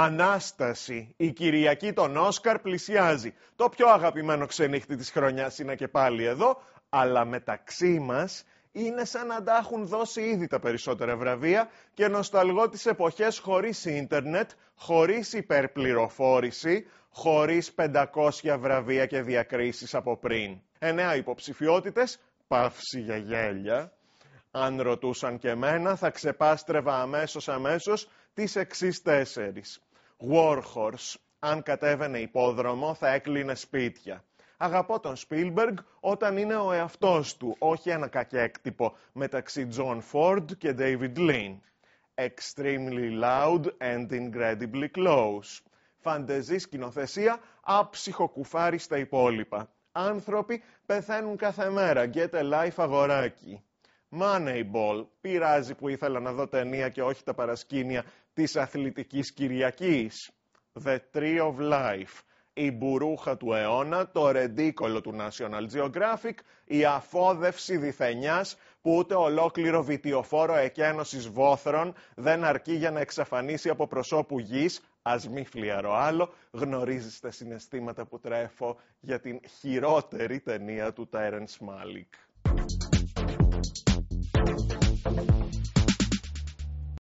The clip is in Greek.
Ανάσταση. Η Κυριακή των Όσκαρ πλησιάζει. Το πιο αγαπημένο ξενύχτη της χρονιάς είναι και πάλι εδώ, αλλά μεταξύ μας είναι σαν να τα έχουν δώσει ήδη τα περισσότερα βραβεία και νοσταλγώ τις εποχές χωρίς ίντερνετ, χωρίς υπερπληροφόρηση, χωρίς 500 βραβεία και διακρίσεις από πριν. Εννέα υποψηφιότητες, παύση για γέλια. Αν ρωτούσαν και εμένα θα ξεπάστρεβα αμέσως αμέσως τις εξής τέσσερις. Warhorse, αν κατέβαινε υπόδρομο, θα έκλεινε σπίτια. Αγαπώ τον Spielberg όταν είναι ο εαυτός του, όχι ένα κακέκτυπο μεταξύ Τζον Φόρντ και David Λιν. Extremely loud and incredibly close. Φαντεζή σκηνοθεσία, άψυχο κουφάρι στα υπόλοιπα. Άνθρωποι πεθαίνουν κάθε μέρα. Get a life αγοράκι. Moneyball. Πειράζει που ήθελα να δω ταινία και όχι τα παρασκήνια της Αθλητικής Κυριακής. The Tree of Life. Η μπουρούχα του αιώνα, το ρεντίκολο του National Geographic, η αφόδευση διθενιάς που ούτε ολόκληρο βιτιοφόρο εκένωσης βόθρων δεν αρκεί για να εξαφανίσει από προσώπου γης, ας μη φλιαρώ άλλο, γνωρίζεις τα συναισθήματα που τρέφω για την χειρότερη ταινία του Terence Malick.